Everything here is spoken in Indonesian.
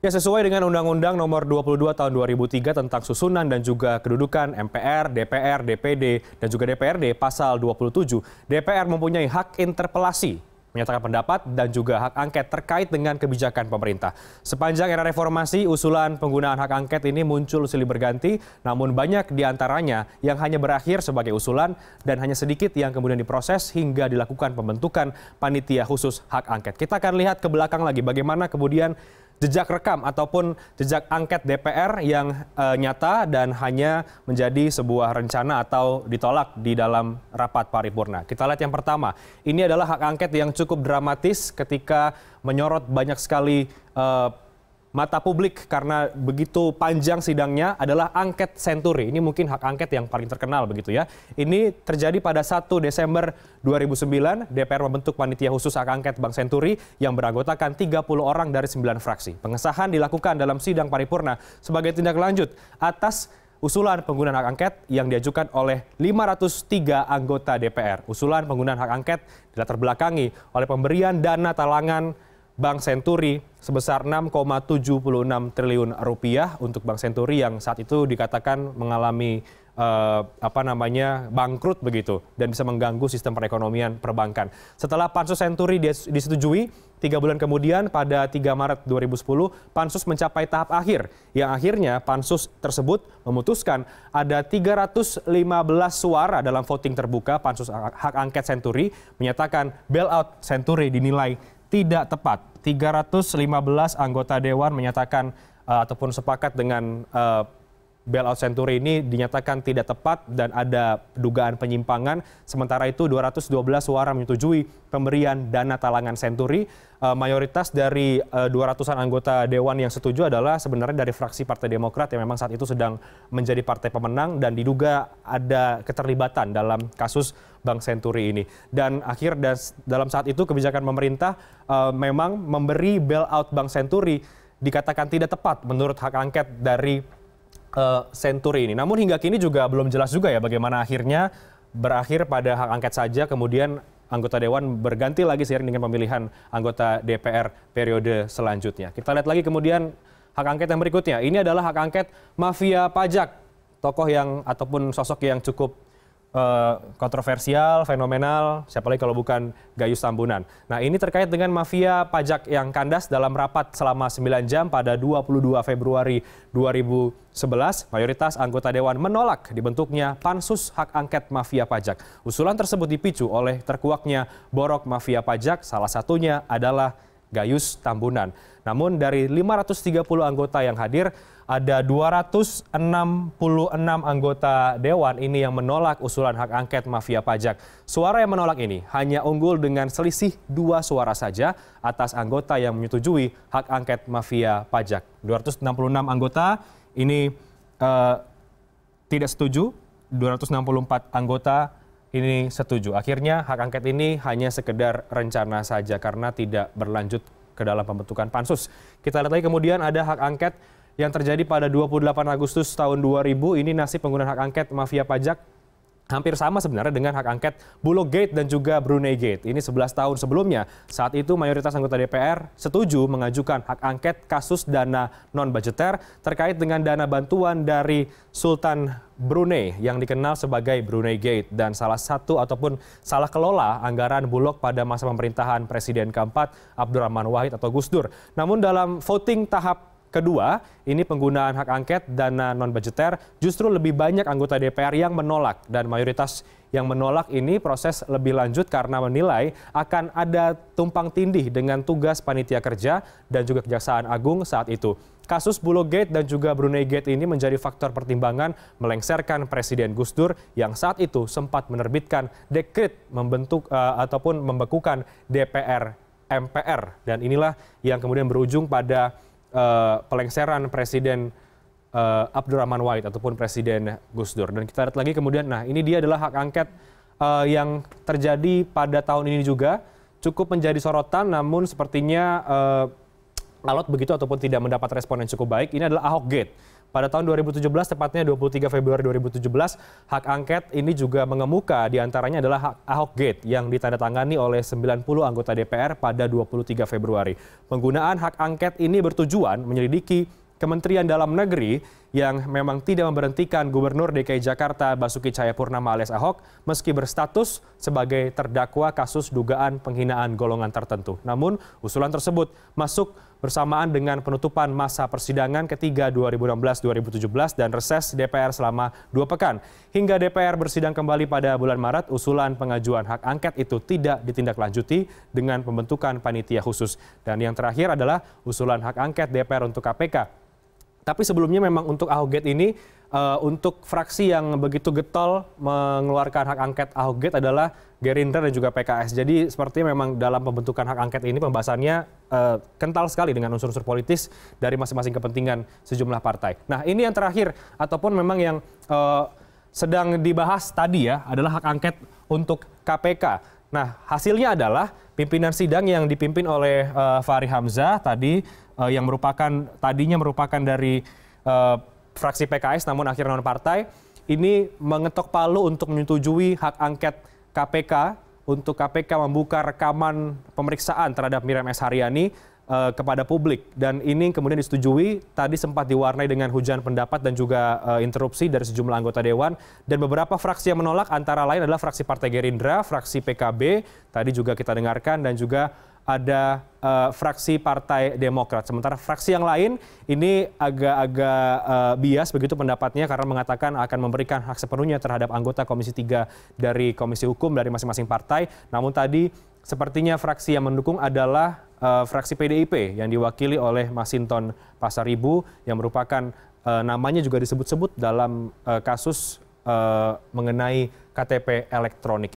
Ya sesuai dengan Undang-Undang Nomor 22 Tahun 2003 tentang susunan dan juga kedudukan MPR, DPR, DPD dan juga DPRD Pasal 27, DPR mempunyai hak interpelasi menyatakan pendapat dan juga hak angket terkait dengan kebijakan pemerintah. Sepanjang era reformasi, usulan penggunaan hak angket ini muncul silih berganti, namun banyak di antaranya yang hanya berakhir sebagai usulan dan hanya sedikit yang kemudian diproses hingga dilakukan pembentukan panitia khusus hak angket. Kita akan lihat ke belakang lagi bagaimana kemudian jejak rekam ataupun jejak angket DPR yang eh, nyata dan hanya menjadi sebuah rencana atau ditolak di dalam rapat paripurna. Kita lihat yang pertama, ini adalah hak angket yang cukup dramatis ketika menyorot banyak sekali e, mata publik karena begitu panjang sidangnya adalah angket senturi. Ini mungkin hak angket yang paling terkenal begitu ya. Ini terjadi pada 1 Desember 2009, DPR membentuk panitia khusus hak angket Bank Senturi yang beranggotakan 30 orang dari 9 fraksi. Pengesahan dilakukan dalam sidang paripurna sebagai tindak lanjut atas usulan penggunaan hak angket yang diajukan oleh 503 anggota DPR. Usulan penggunaan hak angket telah terbelakangi oleh pemberian dana talangan Bank Senturi sebesar 6,76 triliun rupiah untuk Bank Senturi yang saat itu dikatakan mengalami eh, apa namanya bangkrut begitu dan bisa mengganggu sistem perekonomian perbankan. Setelah pansus Senturi disetujui tiga bulan kemudian pada 3 Maret 2010 pansus mencapai tahap akhir yang akhirnya pansus tersebut memutuskan ada 315 suara dalam voting terbuka pansus hak angket Senturi menyatakan bailout Senturi dinilai tidak tepat. 315 anggota dewan menyatakan uh, ataupun sepakat dengan uh, bailout Century ini dinyatakan tidak tepat dan ada dugaan penyimpangan. Sementara itu 212 suara menyetujui pemberian dana talangan Century. Eh, mayoritas dari 200-an eh, anggota Dewan yang setuju adalah sebenarnya dari fraksi Partai Demokrat yang memang saat itu sedang menjadi partai pemenang dan diduga ada keterlibatan dalam kasus Bank Century ini. Dan akhir dan dalam saat itu kebijakan pemerintah uh, memang memberi bailout Bank Century dikatakan tidak tepat menurut hak angket dari senturi ini. Namun hingga kini juga belum jelas juga ya bagaimana akhirnya berakhir pada hak angket saja kemudian anggota dewan berganti lagi seiring dengan pemilihan anggota DPR periode selanjutnya. Kita lihat lagi kemudian hak angket yang berikutnya. Ini adalah hak angket mafia pajak. Tokoh yang ataupun sosok yang cukup Eh, kontroversial, fenomenal, siapa lagi kalau bukan Gayus Tambunan. Nah ini terkait dengan mafia pajak yang kandas dalam rapat selama 9 jam pada 22 Februari 2011, mayoritas anggota Dewan menolak dibentuknya pansus hak angket mafia pajak. Usulan tersebut dipicu oleh terkuaknya borok mafia pajak, salah satunya adalah Gayus Tambunan. Namun dari 530 anggota yang hadir, ada 266 anggota dewan ini yang menolak usulan hak angket mafia pajak. Suara yang menolak ini hanya unggul dengan selisih dua suara saja atas anggota yang menyetujui hak angket mafia pajak. 266 anggota ini uh, tidak setuju, 264 anggota ini setuju. Akhirnya hak angket ini hanya sekedar rencana saja karena tidak berlanjut ke dalam pembentukan pansus. Kita lihat lagi kemudian ada hak angket yang terjadi pada 28 Agustus tahun 2000. Ini nasib penggunaan hak angket mafia pajak Hampir sama sebenarnya dengan hak angket Bulog Gate dan juga Brunei Gate. Ini 11 tahun sebelumnya. Saat itu mayoritas anggota DPR setuju mengajukan hak angket kasus dana non-budgeter terkait dengan dana bantuan dari Sultan Brunei yang dikenal sebagai Brunei Gate dan salah satu ataupun salah kelola anggaran Bulog pada masa pemerintahan Presiden keempat Abdurrahman Wahid atau Gus Dur. Namun dalam voting tahap Kedua, ini penggunaan hak angket dana non-budgeter justru lebih banyak anggota DPR yang menolak dan mayoritas yang menolak ini proses lebih lanjut karena menilai akan ada tumpang tindih dengan tugas panitia kerja dan juga Kejaksaan Agung saat itu. Kasus Bulo Gate dan juga Brunei Gate ini menjadi faktor pertimbangan melengsarkan Presiden Gus Dur yang saat itu sempat menerbitkan dekrit membentuk uh, ataupun membekukan DPR MPR dan inilah yang kemudian berujung pada Eh, pelengseran Presiden eh, Abdurrahman Wahid ataupun Presiden Gus Dur. Dan kita lihat lagi kemudian, nah ini dia adalah hak angket uh, yang terjadi pada tahun ini juga cukup menjadi sorotan, namun sepertinya uh, alot begitu ataupun tidak mendapat respon yang cukup baik. Ini adalah Ahok Gate. Pada tahun 2017, tepatnya 23 Februari 2017, hak angket ini juga mengemuka, diantaranya adalah hak Ahok Gate yang ditandatangani oleh 90 anggota DPR pada 23 Februari. Penggunaan hak angket ini bertujuan menyelidiki Kementerian Dalam Negeri yang memang tidak memberhentikan Gubernur DKI Jakarta Basuki Cahayapurnama alias Ahok meski berstatus sebagai terdakwa kasus dugaan penghinaan golongan tertentu. Namun usulan tersebut masuk bersamaan dengan penutupan masa persidangan ketiga 2016-2017 dan reses DPR selama dua pekan. Hingga DPR bersidang kembali pada bulan Maret, usulan pengajuan hak angket itu tidak ditindaklanjuti dengan pembentukan panitia khusus. Dan yang terakhir adalah usulan hak angket DPR untuk KPK tapi sebelumnya memang untuk Ahoget ini uh, untuk fraksi yang begitu getol mengeluarkan hak angket Ahoget adalah Gerindra dan juga PKS. Jadi sepertinya memang dalam pembentukan hak angket ini pembahasannya uh, kental sekali dengan unsur-unsur politis dari masing-masing kepentingan sejumlah partai. Nah ini yang terakhir ataupun memang yang uh, sedang dibahas tadi ya adalah hak angket untuk KPK. Nah hasilnya adalah pimpinan sidang yang dipimpin oleh uh, Fahri Hamzah tadi uh, yang merupakan tadinya merupakan dari uh, fraksi PKS namun akhirnya non partai ini mengetok palu untuk menyetujui hak angket KPK untuk KPK membuka rekaman pemeriksaan terhadap Miriam S Haryani uh, kepada publik dan ini kemudian disetujui tadi sempat diwarnai dengan hujan pendapat dan juga uh, interupsi dari sejumlah anggota dewan dan beberapa fraksi yang menolak antara lain adalah fraksi Partai Gerindra, fraksi PKB tadi juga kita dengarkan dan juga ada uh, fraksi Partai Demokrat. Sementara fraksi yang lain ini agak-agak uh, bias begitu pendapatnya karena mengatakan akan memberikan hak sepenuhnya terhadap anggota Komisi 3 dari Komisi Hukum dari masing-masing partai. Namun tadi sepertinya fraksi yang mendukung adalah Eh, fraksi pdip yang diwakili oleh masinton pasaribu yang merupakan eh, namanya juga disebut sebut dalam eh, kasus mengenai ktp elektronik